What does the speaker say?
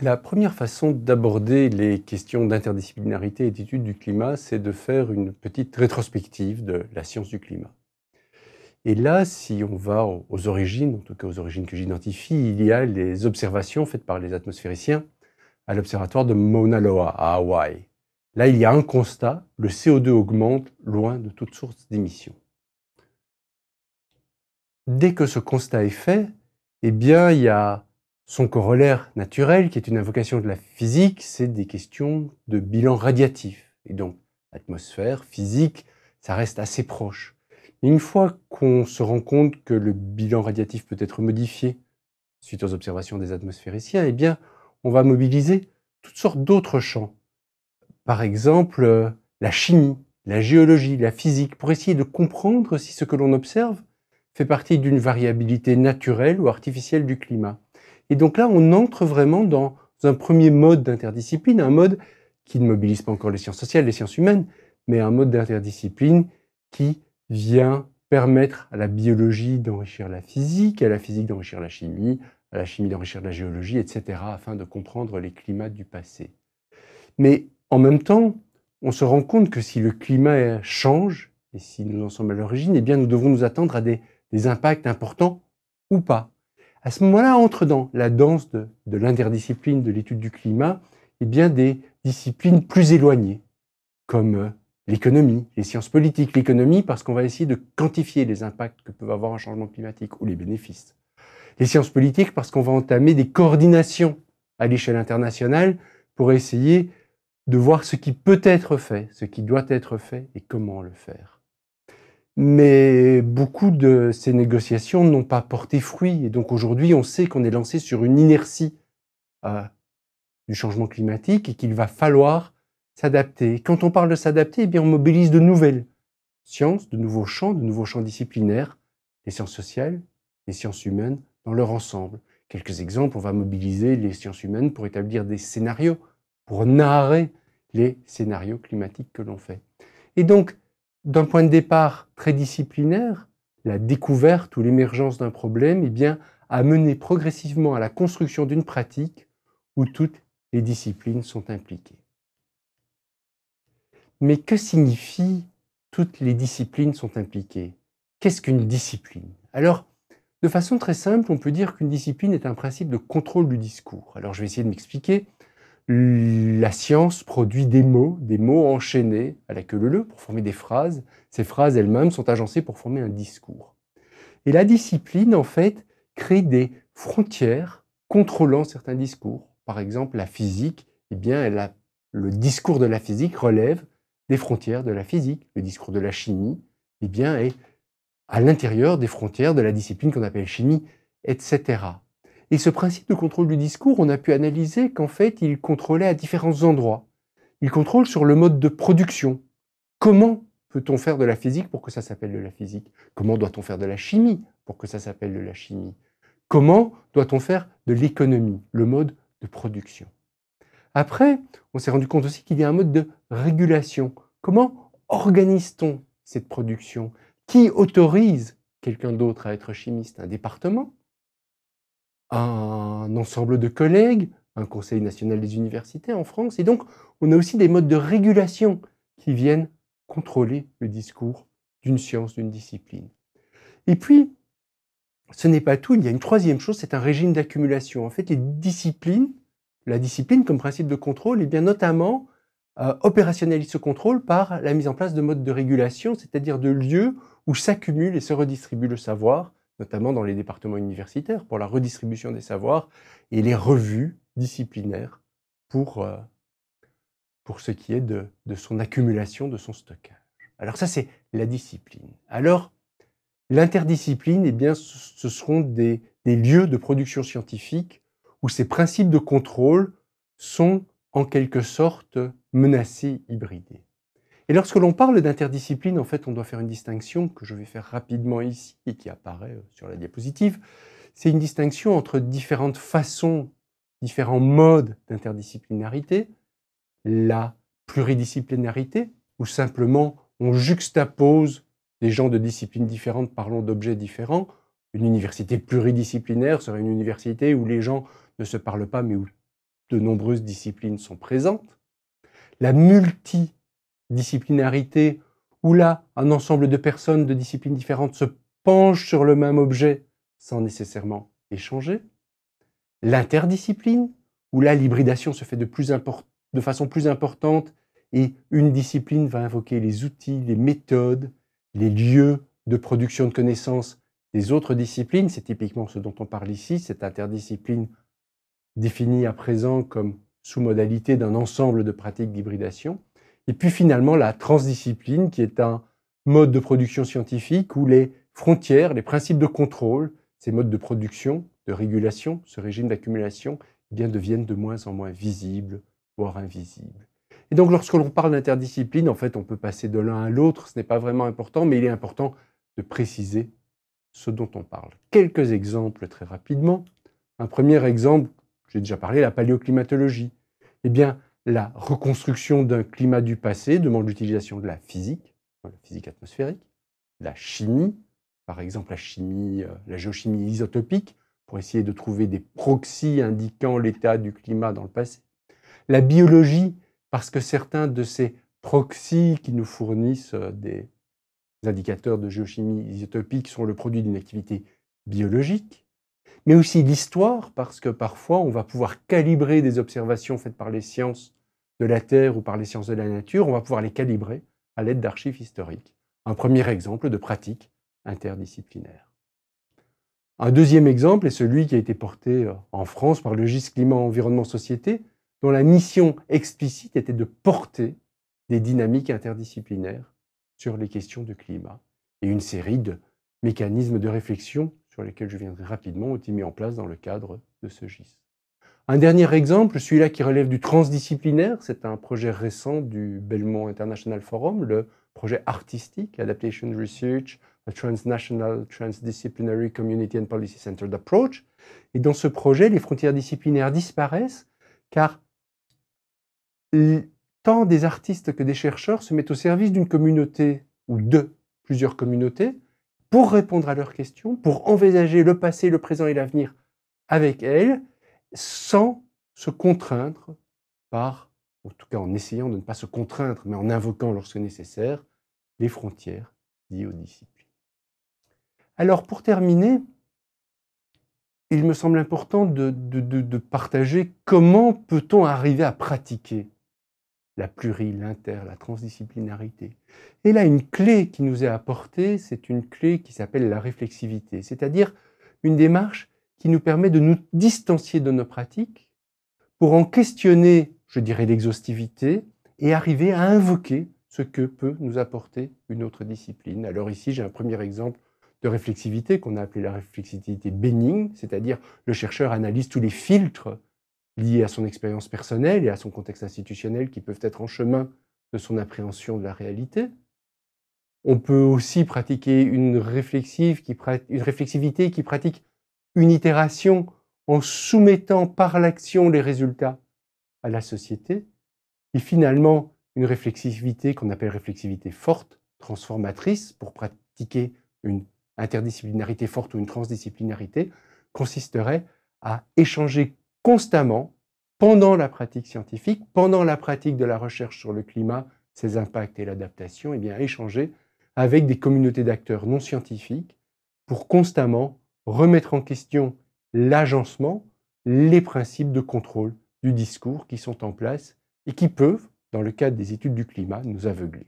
La première façon d'aborder les questions d'interdisciplinarité et d'études du climat, c'est de faire une petite rétrospective de la science du climat. Et là, si on va aux origines, en tout cas aux origines que j'identifie, il y a les observations faites par les atmosphériciens à l'observatoire de Mauna Loa, à Hawaï. Là, il y a un constat, le CO2 augmente loin de toute source d'émissions. Dès que ce constat est fait, eh bien, il y a son corollaire naturel, qui est une invocation de la physique, c'est des questions de bilan radiatif. Et donc, atmosphère, physique, ça reste assez proche. une fois qu'on se rend compte que le bilan radiatif peut être modifié suite aux observations des atmosphériciens, eh bien, on va mobiliser toutes sortes d'autres champs. Par exemple, euh, la chimie, la géologie, la physique, pour essayer de comprendre si ce que l'on observe fait partie d'une variabilité naturelle ou artificielle du climat. Et donc là, on entre vraiment dans un premier mode d'interdiscipline, un mode qui ne mobilise pas encore les sciences sociales, les sciences humaines, mais un mode d'interdiscipline qui vient permettre à la biologie d'enrichir la physique, à la physique d'enrichir la chimie, à la chimie d'enrichir la géologie, etc., afin de comprendre les climats du passé. Mais en même temps, on se rend compte que si le climat change, et si nous en sommes à l'origine, eh bien nous devons nous attendre à des impacts importants ou pas à ce moment-là, entre dans la danse de, l'interdiscipline de l'étude du climat et eh bien des disciplines plus éloignées, comme euh, l'économie, les sciences politiques, l'économie parce qu'on va essayer de quantifier les impacts que peut avoir un changement climatique ou les bénéfices. Les sciences politiques parce qu'on va entamer des coordinations à l'échelle internationale pour essayer de voir ce qui peut être fait, ce qui doit être fait et comment le faire mais beaucoup de ces négociations n'ont pas porté fruit. Et donc aujourd'hui, on sait qu'on est lancé sur une inertie euh, du changement climatique et qu'il va falloir s'adapter. Quand on parle de s'adapter, eh bien on mobilise de nouvelles sciences, de nouveaux champs, de nouveaux champs disciplinaires, les sciences sociales, les sciences humaines dans leur ensemble. Quelques exemples, on va mobiliser les sciences humaines pour établir des scénarios, pour narrer les scénarios climatiques que l'on fait. Et donc, d'un point de départ très disciplinaire, la découverte ou l'émergence d'un problème, eh bien, a mené progressivement à la construction d'une pratique où toutes les disciplines sont impliquées. Mais que signifie toutes les disciplines sont impliquées Qu'est-ce qu'une discipline Alors, de façon très simple, on peut dire qu'une discipline est un principe de contrôle du discours. Alors, je vais essayer de m'expliquer la science produit des mots, des mots enchaînés à la queue leu pour former des phrases. Ces phrases elles-mêmes sont agencées pour former un discours. Et la discipline, en fait, crée des frontières contrôlant certains discours. Par exemple, la physique, eh bien, le discours de la physique relève des frontières de la physique. Le discours de la chimie, eh bien, est à l'intérieur des frontières de la discipline qu'on appelle chimie, etc. Et ce principe de contrôle du discours, on a pu analyser qu'en fait, il contrôlait à différents endroits. Il contrôle sur le mode de production. Comment peut-on faire de la physique pour que ça s'appelle de la physique Comment doit-on faire de la chimie pour que ça s'appelle de la chimie Comment doit-on faire de l'économie, le mode de production Après, on s'est rendu compte aussi qu'il y a un mode de régulation. Comment organise-t-on cette production Qui autorise quelqu'un d'autre à être chimiste Un département un ensemble de collègues, un Conseil national des universités en France. Et donc, on a aussi des modes de régulation qui viennent contrôler le discours d'une science, d'une discipline. Et puis, ce n'est pas tout, il y a une troisième chose, c'est un régime d'accumulation. En fait, les disciplines, la discipline comme principe de contrôle, et eh bien notamment euh, opérationnalise ce contrôle par la mise en place de modes de régulation, c'est-à-dire de lieux où s'accumule et se redistribue le savoir, notamment dans les départements universitaires, pour la redistribution des savoirs et les revues disciplinaires pour, euh, pour ce qui est de, son accumulation, de son stockage. Alors ça, c'est la discipline. Alors, l'interdiscipline, eh bien, ce seront des, des lieux de production scientifique où ces principes de contrôle sont en quelque sorte menacés, hybridés. Et lorsque l'on parle d'interdiscipline, en fait, on doit faire une distinction que je vais faire rapidement ici et qui apparaît euh, sur la diapositive. C'est une distinction entre différentes façons, différents modes d'interdisciplinarité, la pluridisciplinarité, où simplement on juxtapose des gens de disciplines différentes, parlons d'objets différents. Une université pluridisciplinaire serait une université où les gens ne se parlent pas, mais où de nombreuses disciplines sont présentes. La multi disciplinarité, où là, un ensemble de personnes de disciplines différentes se penchent sur le même objet sans nécessairement échanger. L'interdiscipline, où là, l'hybridation se fait de, plus de façon plus importante et une discipline va invoquer les outils, les méthodes, les lieux de production de connaissances des autres disciplines. C'est typiquement ce dont on parle ici, cette interdiscipline définie à présent comme sous-modalité d'un ensemble de pratiques d'hybridation. Et puis finalement, la transdiscipline, qui est un mode de production scientifique où les frontières, les principes de contrôle, ces modes de production, de régulation, ce régime d'accumulation, eh deviennent de moins en moins visibles, voire invisibles. Et donc lorsque l'on parle d'interdiscipline, en fait, on peut passer de l'un à l'autre, ce n'est pas vraiment important, mais il est important de préciser ce dont on parle. Quelques exemples très rapidement. Un premier exemple, j'ai déjà parlé, la paléoclimatologie. Eh bien, la reconstruction d'un climat du passé demande l'utilisation de la physique, la physique atmosphérique, la chimie, par exemple la chimie, euh, la géochimie isotopique, pour essayer de trouver des proxys indiquant l'état du climat dans le passé. La biologie, parce que certains de ces proxys qui nous fournissent euh, des indicateurs de géochimie isotopique sont le produit d'une activité biologique, mais aussi l'histoire, parce que parfois on va pouvoir calibrer des observations faites par les sciences de la Terre ou par les sciences de la nature, on va pouvoir les calibrer à l'aide d'archives historiques. Un premier exemple de pratique interdisciplinaire. Un deuxième exemple est celui qui a été porté euh, en France par le GIS Climat Environnement Société, dont la mission explicite était de porter des dynamiques interdisciplinaires sur les questions du climat et une série de mécanismes de réflexion sur lesquels je viendrai rapidement ont été mis en place dans le cadre de ce GIS. Un dernier exemple, celui-là qui relève du transdisciplinaire, c'est un projet récent du Belmont International Forum, le projet artistique Adaptation Research, a Transnational Transdisciplinary Community and Policy Centered Approach. Et dans ce projet, les frontières disciplinaires disparaissent car tant des artistes que des chercheurs se mettent au service d'une communauté ou de plusieurs communautés pour répondre à leurs questions, pour envisager le passé, le présent et l'avenir avec elles sans se contraindre par, en tout cas en essayant de ne pas se contraindre, mais en invoquant lorsque nécessaire, les frontières liées aux disciplines. Alors pour terminer, il me semble important de, partager comment peut-on arriver à pratiquer la plurie, l'inter, la transdisciplinarité. Et là, une clé qui nous est apportée, c'est une clé qui s'appelle la réflexivité, c'est-à-dire une démarche qui nous permet de nous distancier de nos pratiques pour en questionner, je dirais, l'exhaustivité et arriver à invoquer ce que peut nous apporter une autre discipline. Alors ici, j'ai un premier exemple de réflexivité qu'on a appelé la réflexivité bénigne, c'est-à-dire le chercheur analyse tous les filtres liés à son expérience personnelle et à son contexte institutionnel qui peuvent être en chemin de son appréhension de la réalité. On peut aussi pratiquer une, réflexive une réflexivité qui pratique une itération en soumettant par l'action les résultats à la société, et finalement une réflexivité qu'on appelle réflexivité forte, transformatrice, pour pratiquer une interdisciplinarité forte ou une transdisciplinarité, consisterait à échanger constamment pendant la pratique scientifique, pendant la pratique de la recherche sur le climat, ses impacts et l'adaptation, et eh bien échanger avec des communautés d'acteurs non scientifiques pour constamment remettre en question l'agencement, les principes de contrôle du discours qui sont en place et qui peuvent, dans le cadre des études du climat, nous aveugler.